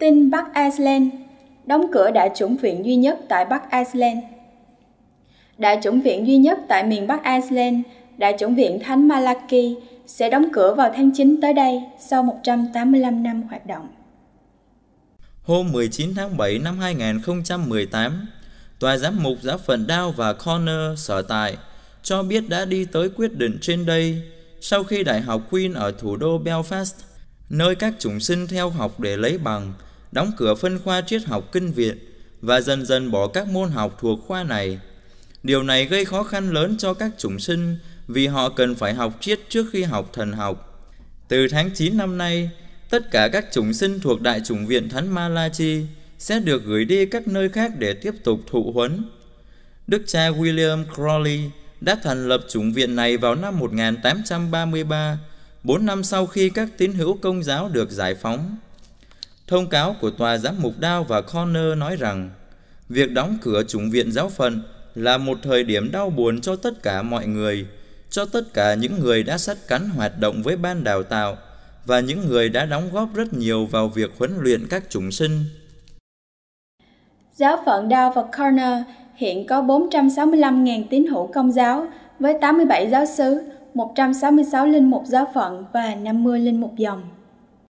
Tin Bắc Iceland Đóng cửa đại chủng viện duy nhất tại Bắc Iceland Đại chủng viện duy nhất tại miền Bắc Iceland, Đại chủng viện Thánh Malaki, sẽ đóng cửa vào tháng 9 tới đây sau 185 năm hoạt động. Hôm 19 tháng 7 năm 2018, Tòa giám mục giáo phận Dow và Connor sở tại cho biết đã đi tới quyết định trên đây sau khi Đại học Queen ở thủ đô Belfast, nơi các chủng sinh theo học để lấy bằng, đóng cửa phân khoa triết học kinh viện và dần dần bỏ các môn học thuộc khoa này. Điều này gây khó khăn lớn cho các chủng sinh vì họ cần phải học triết trước khi học thần học. Từ tháng 9 năm nay, tất cả các chủng sinh thuộc Đại chủng viện Thánh Malachi sẽ được gửi đi các nơi khác để tiếp tục thụ huấn. Đức cha William Crowley đã thành lập chủng viện này vào năm 1833, 4 năm sau khi các tín hữu công giáo được giải phóng. Thông cáo của Tòa Giám mục Đao và Connor nói rằng việc đóng cửa chủng viện giáo phận là một thời điểm đau buồn cho tất cả mọi người, cho tất cả những người đã sát cánh hoạt động với ban đào tạo và những người đã đóng góp rất nhiều vào việc huấn luyện các chủng sinh. Giáo phận Dow và Connor hiện có 465.000 tín hữu công giáo với 87 giáo sứ, 166 linh mục giáo phận và 50 linh mục dòng.